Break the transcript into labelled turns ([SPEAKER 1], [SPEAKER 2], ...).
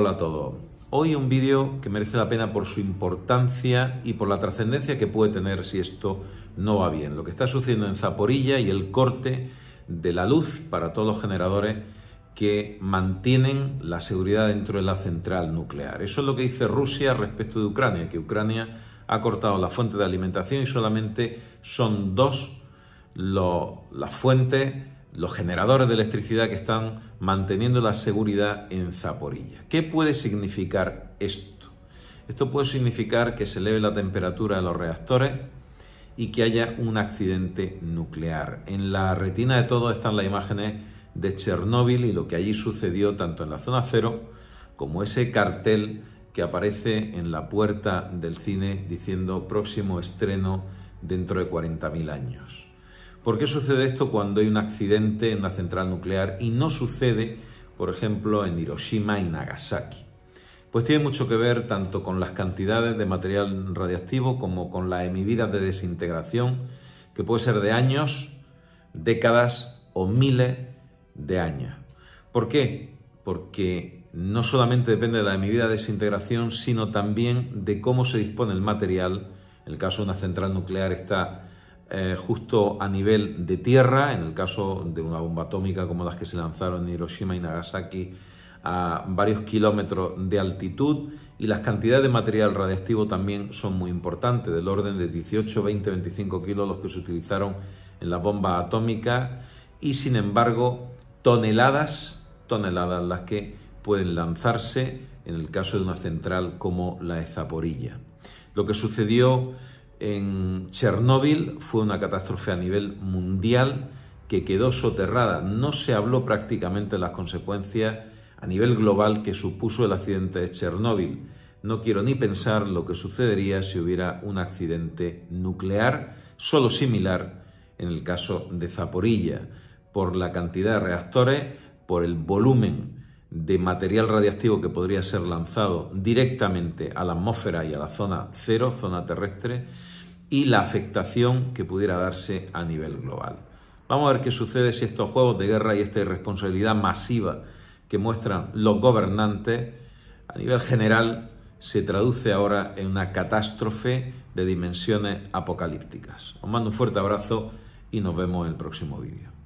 [SPEAKER 1] Hola a todos. Hoy un vídeo que merece la pena por su importancia y por la trascendencia que puede tener si esto no va bien. Lo que está sucediendo en Zaporilla y el corte de la luz para todos los generadores que mantienen la seguridad dentro de la central nuclear. Eso es lo que dice Rusia respecto de Ucrania, que Ucrania ha cortado la fuente de alimentación y solamente son dos las fuentes los generadores de electricidad que están manteniendo la seguridad en Zaporilla. ¿Qué puede significar esto? Esto puede significar que se eleve la temperatura de los reactores y que haya un accidente nuclear. En la retina de todos están las imágenes de Chernóbil y lo que allí sucedió tanto en la zona cero como ese cartel que aparece en la puerta del cine diciendo próximo estreno dentro de 40.000 años. ¿Por qué sucede esto cuando hay un accidente en una central nuclear y no sucede, por ejemplo, en Hiroshima y Nagasaki? Pues tiene mucho que ver tanto con las cantidades de material radiactivo como con la emivida de desintegración, que puede ser de años, décadas o miles de años. ¿Por qué? Porque no solamente depende de la emivida de desintegración, sino también de cómo se dispone el material. En el caso de una central nuclear está eh, justo a nivel de tierra, en el caso de una bomba atómica como las que se lanzaron en Hiroshima y Nagasaki a varios kilómetros de altitud y las cantidades de material radiactivo también son muy importantes, del orden de 18, 20, 25 kilos los que se utilizaron en las bombas atómica y sin embargo toneladas, toneladas las que pueden lanzarse en el caso de una central como la de Lo que sucedió en Chernóbil fue una catástrofe a nivel mundial que quedó soterrada. No se habló prácticamente de las consecuencias a nivel global que supuso el accidente de Chernóbil. No quiero ni pensar lo que sucedería si hubiera un accidente nuclear, solo similar en el caso de Zaporilla, por la cantidad de reactores, por el volumen de material radiactivo que podría ser lanzado directamente a la atmósfera y a la zona cero, zona terrestre, y la afectación que pudiera darse a nivel global. Vamos a ver qué sucede si estos juegos de guerra y esta irresponsabilidad masiva que muestran los gobernantes a nivel general se traduce ahora en una catástrofe de dimensiones apocalípticas. Os mando un fuerte abrazo y nos vemos en el próximo vídeo.